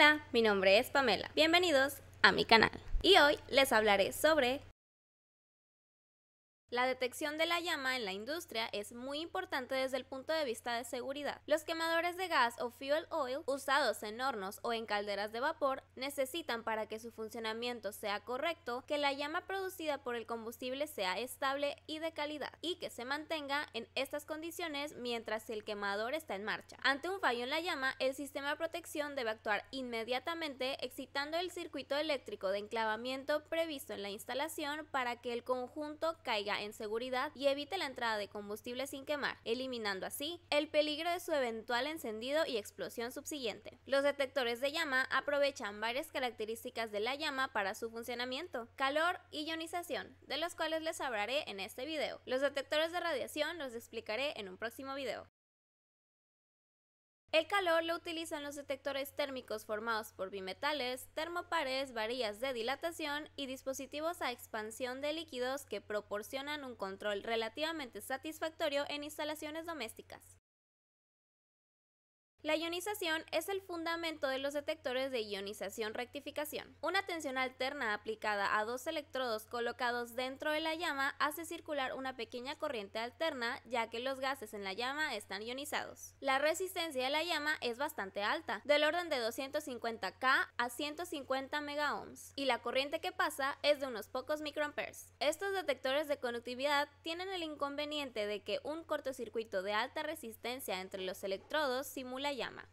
Hola, mi nombre es Pamela. Bienvenidos a mi canal. Y hoy les hablaré sobre la detección de la llama en la industria es muy importante desde el punto de vista de seguridad. Los quemadores de gas o fuel oil usados en hornos o en calderas de vapor necesitan para que su funcionamiento sea correcto que la llama producida por el combustible sea estable y de calidad y que se mantenga en estas condiciones mientras el quemador está en marcha. Ante un fallo en la llama, el sistema de protección debe actuar inmediatamente excitando el circuito eléctrico de enclavamiento previsto en la instalación para que el conjunto caiga en seguridad y evite la entrada de combustible sin quemar, eliminando así el peligro de su eventual encendido y explosión subsiguiente. Los detectores de llama aprovechan varias características de la llama para su funcionamiento, calor y ionización, de los cuales les hablaré en este video. Los detectores de radiación los explicaré en un próximo video. El calor lo utilizan los detectores térmicos formados por bimetales, termopares, varillas de dilatación y dispositivos a expansión de líquidos que proporcionan un control relativamente satisfactorio en instalaciones domésticas. La ionización es el fundamento de los detectores de ionización-rectificación. Una tensión alterna aplicada a dos electrodos colocados dentro de la llama hace circular una pequeña corriente alterna ya que los gases en la llama están ionizados. La resistencia de la llama es bastante alta, del orden de 250 K a 150 megaohms, y la corriente que pasa es de unos pocos microamperes. Estos detectores de conductividad tienen el inconveniente de que un cortocircuito de alta resistencia entre los electrodos simula llama.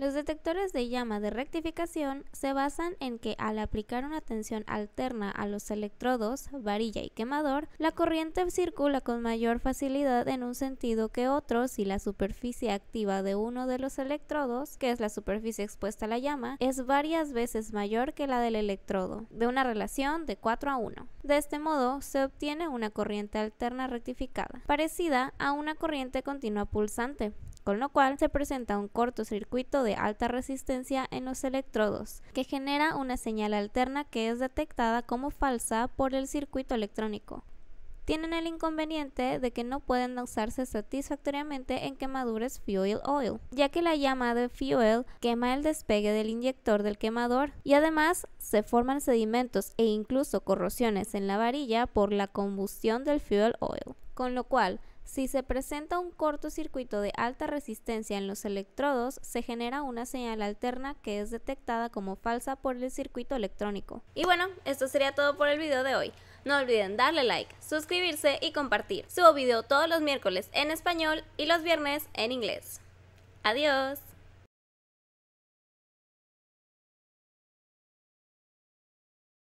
Los detectores de llama de rectificación se basan en que al aplicar una tensión alterna a los electrodos, varilla y quemador, la corriente circula con mayor facilidad en un sentido que otro si la superficie activa de uno de los electrodos, que es la superficie expuesta a la llama, es varias veces mayor que la del electrodo, de una relación de 4 a 1. De este modo, se obtiene una corriente alterna rectificada, parecida a una corriente continua pulsante, con lo cual se presenta un cortocircuito de alta resistencia en los electrodos, que genera una señal alterna que es detectada como falsa por el circuito electrónico. Tienen el inconveniente de que no pueden usarse satisfactoriamente en quemaduras fuel oil, ya que la llama de fuel quema el despegue del inyector del quemador y además se forman sedimentos e incluso corrosiones en la varilla por la combustión del fuel oil, con lo cual si se presenta un cortocircuito de alta resistencia en los electrodos, se genera una señal alterna que es detectada como falsa por el circuito electrónico. Y bueno, esto sería todo por el video de hoy. No olviden darle like, suscribirse y compartir. Subo video todos los miércoles en español y los viernes en inglés. Adiós.